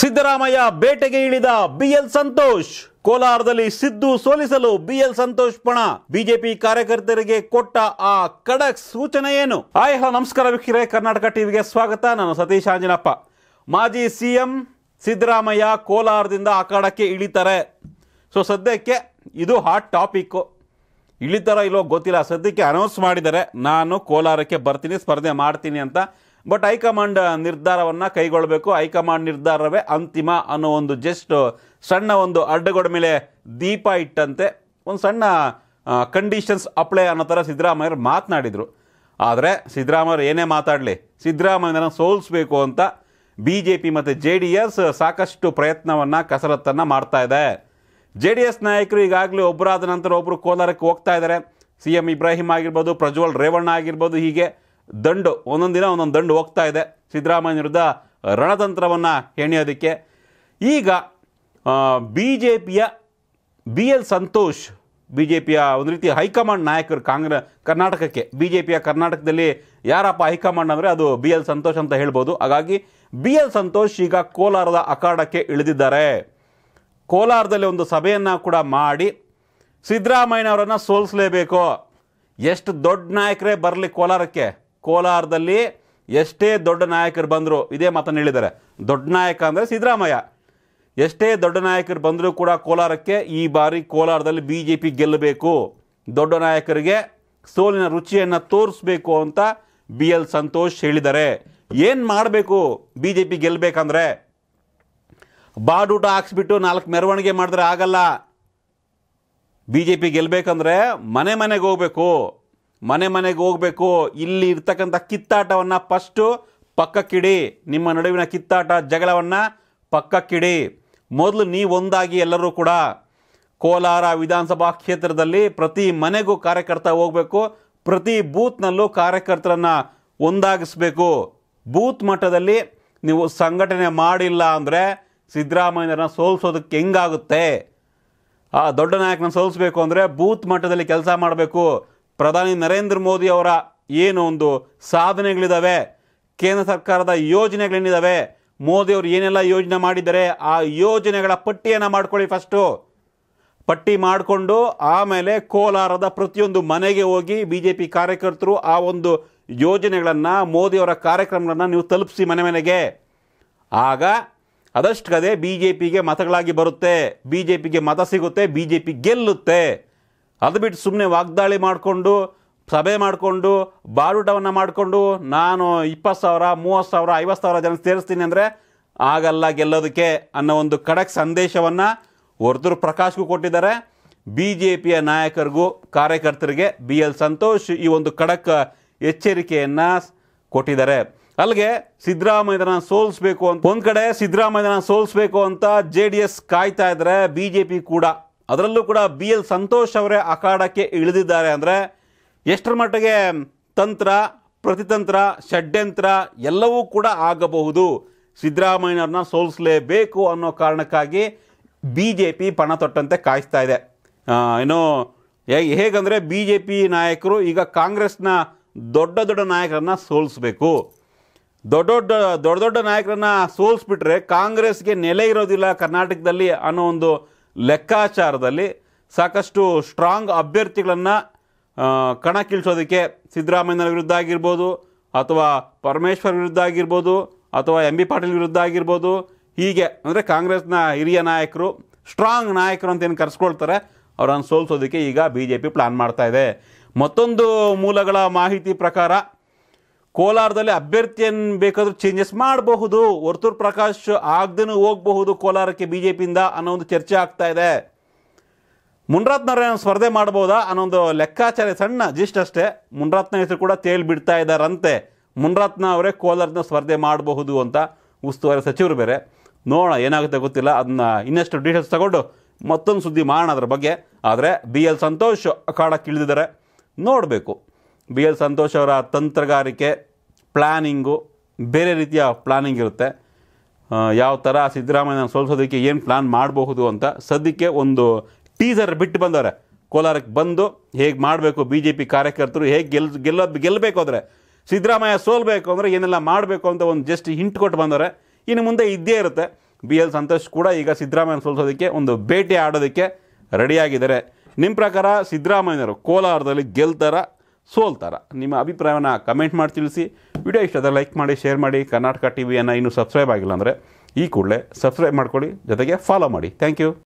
ಸಿದ್ದರಾಮಯ್ಯ ಬೇಟೆಗೆ ಇಳಿದ ಬಿಎಲ್ ಸಂತೋಷ್ ಕೋಲಾರದಲ್ಲಿ ಸಿದ್ದು ಸೋಲಿಸಲು ಬಿಎಲ್ ಸಂತೋಷ್ ಪಣ ಬಿಜೆಪಿ ಕಾರ್ಯಕರ್ತರಿಗೆ ಕೊಟ್ಟ ಆ ಖಡಕ್ ಸೂಚನೆ ಏನು ಆಯ್ ಹಲೋ ನಮಸ್ಕಾರ ವೀಕ್ಷಕರೇ ಕರ್ನಾಟಕ ಟಿವಿಗೆ ಸ್ವಾಗತ ನಾನು ಸತೀಶ್ ಆಂಜನಪ್ಪ ಮಾಜಿ ಸಿಎಂ ಸಿದ್ದರಾಮಯ್ಯ ಕೋಲಾರದಿಂದ ಅಖಾಡಕ್ಕೆ ಇಳಿತಾರೆ ಸೊ ಸದ್ಯಕ್ಕೆ ಇದು ಹಾಟ್ ಟಾಪಿಕ್ ಇಳಿತಾರ ಇಲ್ಲೋ ಗೊತ್ತಿಲ್ಲ ಸದ್ಯಕ್ಕೆ ಅನೌನ್ಸ್ ಮಾಡಿದರೆ ನಾನು ಕೋಲಾರಕ್ಕೆ ಬರ್ತೀನಿ ಸ್ಪರ್ಧೆ ಮಾಡ್ತೀನಿ ಅಂತ ಬಟ್ ಹೈಕಮಾಂಡ್ uh, ನಿರ್ಧಾರವನ್ನು ಕೈಗೊಳ್ಳಬೇಕು ಹೈಕಮಾಂಡ್ ನಿರ್ಧಾರವೇ ಅಂತಿಮ ಅನ್ನೋ ಒಂದು ಜಸ್ಟ್ uh, ಸಣ್ಣ ಒಂದು ಅಡ್ಡಗೋಡ ಮೇಲೆ ದೀಪ ಇಟ್ಟಂತೆ ಒಂದು ಸಣ್ಣ ಕಂಡೀಷನ್ಸ್ ಅಪ್ಲೈ ಅನ್ನೋ ಥರ ಸಿದ್ದರಾಮಯ್ಯರು ಮಾತನಾಡಿದರು ಆದರೆ ಸಿದ್ದರಾಮಯ್ಯರು ಏನೇ ಮಾತಾಡಲಿ ಸಿದ್ದರಾಮಯ್ಯನ ಸೋಲಿಸ್ಬೇಕು ಅಂತ ಬಿ ಜೆ ಪಿ ಮತ್ತು ಜೆ ಡಿ ಎಸ್ ಸಾಕಷ್ಟು ಪ್ರಯತ್ನವನ್ನು ಕಸರತ್ತನ್ನು ಮಾಡ್ತಾ ಇದೆ ಜೆ ಡಿ ಎಸ್ ನಾಯಕರು ಈಗಾಗಲೇ ಒಬ್ಬರಾದ ನಂತರ ಒಬ್ಬರು ಕೋಲಾರಕ್ಕೆ ಹೋಗ್ತಾ ಇದ್ದಾರೆ ಸಿ ಎಂ ಇಬ್ರಾಹಿಂ ಆಗಿರ್ಬೋದು ಪ್ರಜ್ವಲ್ ರೇವಣ್ಣ ಆಗಿರ್ಬೋದು ಹೀಗೆ ದಂಡು ಒಂದೊಂದು ದಿನ ಒಂದೊಂದು ದಂಡು ಹೋಗ್ತಾ ಇದೆ ಸಿದ್ದರಾಮಯ್ಯ ವಿರುದ್ಧ ರಣತಂತ್ರವನ್ನು ಹೆಣೆಯೋದಕ್ಕೆ ಈಗ ಬಿ ಜೆ ಪಿಯ B L Santosh B J ಪಿಯ ಒಂದು ರೀತಿ ಹೈಕಮಾಂಡ್ ನಾಯಕರು ಕಾಂಗ್ರೆ ಕರ್ನಾಟಕಕ್ಕೆ ಬಿ ಜೆ ಪಿಯ ಕರ್ನಾಟಕದಲ್ಲಿ ಯಾರಪ್ಪ ಹೈಕಮಾಂಡ್ ಅಂದರೆ ಅದು ಬಿ ಎಲ್ ಸಂತೋಷ್ ಅಂತ ಹೇಳ್ಬೋದು ಹಾಗಾಗಿ ಬಿ ಎಲ್ ಸಂತೋಷ್ ಈಗ ಕೋಲಾರದ ಅಖಾಡಕ್ಕೆ ಇಳಿದಿದ್ದಾರೆ ಕೋಲಾರದಲ್ಲಿ ಒಂದು ಸಭೆಯನ್ನು ಕೂಡ ಮಾಡಿ ಸಿದ್ದರಾಮಯ್ಯನವರನ್ನು ಸೋಲಿಸಲೇಬೇಕು ಎಷ್ಟು ದೊಡ್ಡ ನಾಯಕರೇ ಬರಲಿ ಕೋಲಾರಕ್ಕೆ ಕೋಲಾರದಲ್ಲಿ ಎಷ್ಟೇ ದೊಡ್ಡ ನಾಯಕರು ಬಂದರು ಇದೇ ಮಾತನ್ನು ಹೇಳಿದ್ದಾರೆ ದೊಡ್ಡ ನಾಯಕ ಅಂದರೆ ಸಿದ್ದರಾಮಯ್ಯ ಎಷ್ಟೇ ದೊಡ್ಡ ನಾಯಕರು ಬಂದರೂ ಕೂಡ ಕೋಲಾರಕ್ಕೆ ಈ ಬಾರಿ ಕೋಲಾರದಲ್ಲಿ ಬಿ ಜೆ ಪಿ ಗೆಲ್ಲಬೇಕು ದೊಡ್ಡ ನಾಯಕರಿಗೆ ಸೋಲಿನ ರುಚಿಯನ್ನು ತೋರಿಸ್ಬೇಕು ಅಂತ ಬಿ ಎಲ್ ಸಂತೋಷ್ ಹೇಳಿದ್ದಾರೆ ಏನು ಮಾಡಬೇಕು ಬಿ ಜೆ ಪಿ ಗೆಲ್ಲಬೇಕಂದ್ರೆ ಬಾಡೂಟ ಹಾಕ್ಸ್ಬಿಟ್ಟು ನಾಲ್ಕು ಮೆರವಣಿಗೆ ಮಾಡಿದ್ರೆ ಆಗಲ್ಲ ಬಿ ಜೆ ಪಿ ಗೆಲ್ಲಬೇಕಂದ್ರೆ ಮನೆ ಮನೆಗೆ ಹೋಗಬೇಕು ಮನೆ ಮನೆಗೆ ಹೋಗಬೇಕು ಇಲ್ಲಿ ಇರ್ತಕ್ಕಂಥ ಕಿತ್ತಾಟವನ್ನು ಫಸ್ಟು ಪಕ್ಕಕ್ಕಿಡಿ ನಿಮ್ಮ ನಡುವಿನ ಕಿತ್ತಾಟ ಜಗಳವನ್ನು ಪಕ್ಕಕ್ಕಿಡಿ ಮೊದಲು ನೀವೊಂದಾಗಿ ಎಲ್ಲರೂ ಕೂಡ ಕೋಲಾರ ವಿಧಾನಸಭಾ ಕ್ಷೇತ್ರದಲ್ಲಿ ಪ್ರತಿ ಮನೆಗೂ ಕಾರ್ಯಕರ್ತ ಹೋಗಬೇಕು ಪ್ರತಿ ಬೂತ್ನಲ್ಲೂ ಕಾರ್ಯಕರ್ತರನ್ನು ಒಂದಾಗಿಸಬೇಕು ಬೂತ್ ಮಟ್ಟದಲ್ಲಿ ನೀವು ಸಂಘಟನೆ ಮಾಡಿಲ್ಲ ಅಂದರೆ ಸಿದ್ದರಾಮಯ್ಯರನ್ನ ಸೋಲಿಸೋದಕ್ಕೆ ಹೆಂಗಾಗುತ್ತೆ ಆ ದೊಡ್ಡ ನಾಯಕನ ಸೋಲಿಸ್ಬೇಕು ಅಂದರೆ ಬೂತ್ ಮಟ್ಟದಲ್ಲಿ ಕೆಲಸ ಮಾಡಬೇಕು ಪ್ರಧಾನಿ ನರೇಂದ್ರ ಮೋದಿ ಅವರ ಏನು ಒಂದು ಸಾಧನೆಗಳಿದ್ದಾವೆ ಕೇಂದ್ರ ಸರ್ಕಾರದ ಯೋಜನೆಗಳೇನಿದ್ದಾವೆ ಅವರು ಏನೆಲ್ಲ ಯೋಜನೆ ಮಾಡಿದ್ದಾರೆ ಆ ಯೋಜನೆಗಳ ಪಟ್ಟಿಯನ್ನು ಮಾಡ್ಕೊಳ್ಳಿ ಫಸ್ಟು ಪಟ್ಟಿ ಮಾಡಿಕೊಂಡು ಆಮೇಲೆ ಕೋಲಾರದ ಪ್ರತಿಯೊಂದು ಮನೆಗೆ ಹೋಗಿ ಬಿ ಜೆ ಪಿ ಕಾರ್ಯಕರ್ತರು ಆ ಒಂದು ಯೋಜನೆಗಳನ್ನು ಮೋದಿಯವರ ಕಾರ್ಯಕ್ರಮಗಳನ್ನು ನೀವು ತಲುಪಿಸಿ ಮನೆ ಮನೆಗೆ ಆಗ ಅದಷ್ಟು ಕದೇ ಬಿ ಜೆ ಪಿಗೆ ಮತಗಳಾಗಿ ಬರುತ್ತೆ ಬಿ ಜೆ ಪಿಗೆ ಮತ ಸಿಗುತ್ತೆ ಬಿ ಜೆ ಪಿ ಗೆಲ್ಲುತ್ತೆ ಅದು ಬಿಟ್ಟು ಸುಮ್ಮನೆ ವಾಗ್ದಾಳಿ ಮಾಡಿಕೊಂಡು ಸಭೆ ಮಾಡಿಕೊಂಡು ಬಾರುಟವನ್ನು ಮಾಡಿಕೊಂಡು ನಾನು ಇಪ್ಪತ್ತು ಸಾವಿರ ಮೂವತ್ತು ಸಾವಿರ ಐವತ್ತು ಸಾವಿರ ಜನ ಸೇರಿಸ್ತೀನಿ ಅಂದರೆ ಆಗಲ್ಲ ಗೆಲ್ಲೋದಕ್ಕೆ ಅನ್ನೋ ಒಂದು ಖಡಕ್ ಸಂದೇಶವನ್ನು ಹೊರತೂರು ಪ್ರಕಾಶ್ಗೂ ಕೊಟ್ಟಿದ್ದಾರೆ ಬಿ ಜೆ ಪಿಯ ನಾಯಕರಿಗೂ ಕಾರ್ಯಕರ್ತರಿಗೆ ಬಿ ಎಲ್ ಸಂತೋಷ್ ಈ ಒಂದು ಖಡಕ್ ಎಚ್ಚರಿಕೆಯನ್ನು ಕೊಟ್ಟಿದ್ದಾರೆ ಅಲ್ಲಿಗೆ ಸಿದ್ದರಾಮಯ್ಯನ ಸೋಲಿಸ್ಬೇಕು ಅಂತ ಒಂದು ಕಡೆ ಸಿದ್ದರಾಮಯ್ಯನ ಸೋಲಿಸ್ಬೇಕು ಅಂತ ಜೆ ಡಿ ಎಸ್ ಕಾಯ್ತಾ ಇದ್ರೆ ಬಿ ಜೆ ಪಿ ಕೂಡ ಅದರಲ್ಲೂ ಕೂಡ ಬಿ ಎಲ್ ಸಂತೋಷ್ ಅವರೇ ಅಖಾಡಕ್ಕೆ ಇಳಿದಿದ್ದಾರೆ ಅಂದರೆ ಎಷ್ಟರ ಮಟ್ಟಿಗೆ ತಂತ್ರ ಪ್ರತಿತಂತ್ರ ಷಡ್ಯಂತ್ರ ಎಲ್ಲವೂ ಕೂಡ ಆಗಬಹುದು ಸಿದ್ದರಾಮಯ್ಯನವ್ರನ್ನ ಸೋಲಿಸಲೇಬೇಕು ಅನ್ನೋ ಕಾರಣಕ್ಕಾಗಿ ಬಿ ಜೆ ಪಿ ಪಣ ತೊಟ್ಟಂತೆ ಕಾಯಿಸ್ತಾ ಇದೆ ಏನೋ ಹೇಗಂದರೆ ಬಿ ಜೆ ಪಿ ನಾಯಕರು ಈಗ ಕಾಂಗ್ರೆಸ್ನ ದೊಡ್ಡ ದೊಡ್ಡ ನಾಯಕರನ್ನು ಸೋಲಿಸಬೇಕು ದೊಡ್ಡ ದೊಡ್ಡ ದೊಡ್ಡ ದೊಡ್ಡ ನಾಯಕರನ್ನ ಸೋಲಿಸ್ಬಿಟ್ರೆ ಕಾಂಗ್ರೆಸ್ಗೆ ನೆಲೆ ಇರೋದಿಲ್ಲ ಕರ್ನಾಟಕದಲ್ಲಿ ಅನ್ನೋ ಒಂದು ಲೆಕ್ಕಾಚಾರದಲ್ಲಿ ಸಾಕಷ್ಟು ಸ್ಟ್ರಾಂಗ್ ಅಭ್ಯರ್ಥಿಗಳನ್ನು ಕಣಕ್ಕಿಳಿಸೋದಕ್ಕೆ ಸಿದ್ದರಾಮಯ್ಯನ ವಿರುದ್ಧ ಆಗಿರ್ಬೋದು ಅಥವಾ ಪರಮೇಶ್ವರ್ ವಿರುದ್ಧ ಆಗಿರ್ಬೋದು ಅಥವಾ ಎಂ ಬಿ ಪಾಟೀಲ್ ವಿರುದ್ಧ ಆಗಿರ್ಬೋದು ಹೀಗೆ ಅಂದರೆ ಕಾಂಗ್ರೆಸ್ನ ಹಿರಿಯ ನಾಯಕರು ಸ್ಟ್ರಾಂಗ್ ನಾಯಕರು ಅಂತ ಏನು ಕರೆಸ್ಕೊಳ್ತಾರೆ ಅವರನ್ನು ಸೋಲ್ಸೋದಕ್ಕೆ ಈಗ ಬಿ ಜೆ ಪಿ ಪ್ಲ್ಯಾನ್ ಮಾಡ್ತಾ ಇದೆ ಮತ್ತೊಂದು ಮೂಲಗಳ ಮಾಹಿತಿ ಪ್ರಕಾರ ಕೋಲಾರದಲ್ಲಿ ಅಭ್ಯರ್ಥಿಯನ್ನು ಬೇಕಾದರೂ ಚೇಂಜಸ್ ಮಾಡಬಹುದು ವರ್ತೂರ್ ಪ್ರಕಾಶ್ ಆಗ್ದೇ ಹೋಗಬಹುದು ಕೋಲಾರಕ್ಕೆ ಬಿ ಜೆ ಪಿಯಿಂದ ಅನ್ನೋ ಒಂದು ಚರ್ಚೆ ಆಗ್ತಾ ಇದೆ ನಾರಾಯಣ ಸ್ಪರ್ಧೆ ಮಾಡ್ಬೋದಾ ಅನ್ನೋ ಒಂದು ಲೆಕ್ಕಾಚಾರ ಸಣ್ಣ ಜಿಸ್ಟ್ ಅಷ್ಟೇ ಮುನ್ರಾತ್ನ ಹೆಸರು ಕೂಡ ತೇಲ್ ಬಿಡ್ತಾ ಇದ್ದಾರಂತೆ ಮುನ್ರಾತ್ನ ಅವರೇ ಕೋಲಾರನ ಸ್ಪರ್ಧೆ ಮಾಡಬಹುದು ಅಂತ ಉಸ್ತುವಾರಿ ಸಚಿವರು ಬೇರೆ ನೋಡೋಣ ಏನಾಗುತ್ತೆ ಗೊತ್ತಿಲ್ಲ ಅದನ್ನ ಇನ್ನಷ್ಟು ಡೀಟೇಲ್ಸ್ ತಗೊಂಡು ಮತ್ತೊಂದು ಸುದ್ದಿ ಮಾಡೋಣ ಅದ್ರ ಬಗ್ಗೆ ಆದರೆ ಬಿ ಎಲ್ ಸಂತೋಷ್ ಇಳಿದಿದ್ದಾರೆ ನೋಡಬೇಕು ಬಿ ಎಲ್ ಸಂತೋಷ್ ಅವರ ತಂತ್ರಗಾರಿಕೆ ಪ್ಲ್ಯಾನಿಂಗು ಬೇರೆ ರೀತಿಯ ಪ್ಲ್ಯಾನಿಂಗ್ ಇರುತ್ತೆ ಯಾವ ಥರ ಸಿದ್ದರಾಮಯ್ಯನ ಸೋಲ್ಸೋದಕ್ಕೆ ಏನು ಪ್ಲ್ಯಾನ್ ಮಾಡಬಹುದು ಅಂತ ಸದ್ಯಕ್ಕೆ ಒಂದು ಟೀಸರ್ ಬಿಟ್ಟು ಬಂದಾರೆ ಕೋಲಾರಕ್ಕೆ ಬಂದು ಹೇಗೆ ಮಾಡಬೇಕು ಬಿ ಜೆ ಪಿ ಕಾರ್ಯಕರ್ತರು ಹೇಗೆ ಗೆಲ್ ಗೆಲ್ಲ ಗೆಲ್ಲಬೇಕು ಅಂದರೆ ಸಿದ್ದರಾಮಯ್ಯ ಸೋಲ್ಬೇಕು ಅಂದರೆ ಏನೆಲ್ಲ ಮಾಡಬೇಕು ಅಂತ ಒಂದು ಜಸ್ಟ್ ಹಿಂಟ್ ಕೊಟ್ಟು ಬಂದಾರೆ ಇನ್ನು ಮುಂದೆ ಇದ್ದೇ ಇರುತ್ತೆ ಬಿ ಎಲ್ ಸಂತೋಷ್ ಕೂಡ ಈಗ ಸಿದ್ದರಾಮಯ್ಯನ ಸೋಲ್ಸೋದಕ್ಕೆ ಒಂದು ಭೇಟಿ ಆಡೋದಕ್ಕೆ ರೆಡಿಯಾಗಿದ್ದಾರೆ ನಿಮ್ಮ ಪ್ರಕಾರ ಸಿದ್ದರಾಮಯ್ಯನವರು ಕೋಲಾರದಲ್ಲಿ ಗೆಲ್ತಾರ ಸೋಲ್ತಾರ ನಿಮ್ಮ ಅಭಿಪ್ರಾಯವನ್ನು ಕಮೆಂಟ್ ಮಾಡಿ ತಿಳಿಸಿ ವಿಡಿಯೋ ಇಷ್ಟ ಆದರೆ ಲೈಕ್ ಮಾಡಿ ಶೇರ್ ಮಾಡಿ ಕರ್ನಾಟಕ ಟಿ ವಿಯನ್ನು ಇನ್ನೂ ಸಬ್ಸ್ಕ್ರೈಬ್ ಆಗಿಲ್ಲ ಅಂದರೆ ಈ ಕೂಡಲೇ ಸಬ್ಸ್ಕ್ರೈಬ್ ಮಾಡ್ಕೊಳ್ಳಿ ಜೊತೆಗೆ ಫಾಲೋ ಮಾಡಿ ಥ್ಯಾಂಕ್ ಯು